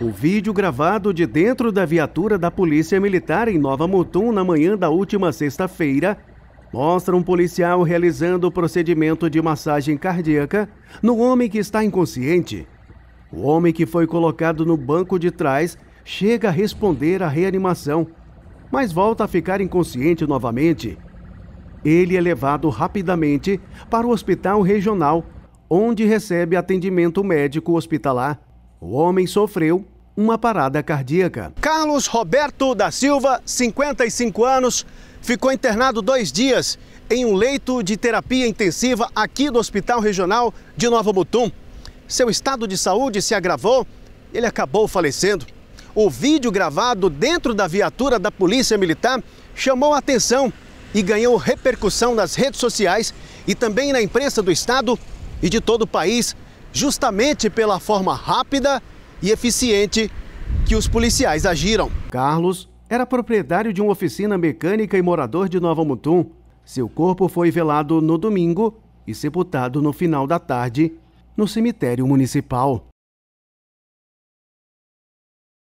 O vídeo gravado de dentro da viatura da Polícia Militar em Nova Mutum na manhã da última sexta-feira mostra um policial realizando o procedimento de massagem cardíaca no homem que está inconsciente. O homem que foi colocado no banco de trás chega a responder à reanimação, mas volta a ficar inconsciente novamente. Ele é levado rapidamente para o hospital regional, onde recebe atendimento médico hospitalar o homem sofreu uma parada cardíaca. Carlos Roberto da Silva, 55 anos, ficou internado dois dias em um leito de terapia intensiva aqui do Hospital Regional de Nova Mutum. Seu estado de saúde se agravou, ele acabou falecendo. O vídeo gravado dentro da viatura da Polícia Militar chamou a atenção e ganhou repercussão nas redes sociais e também na imprensa do estado e de todo o país justamente pela forma rápida e eficiente que os policiais agiram. Carlos era proprietário de uma oficina mecânica e morador de Nova Mutum. Seu corpo foi velado no domingo e sepultado no final da tarde no cemitério municipal.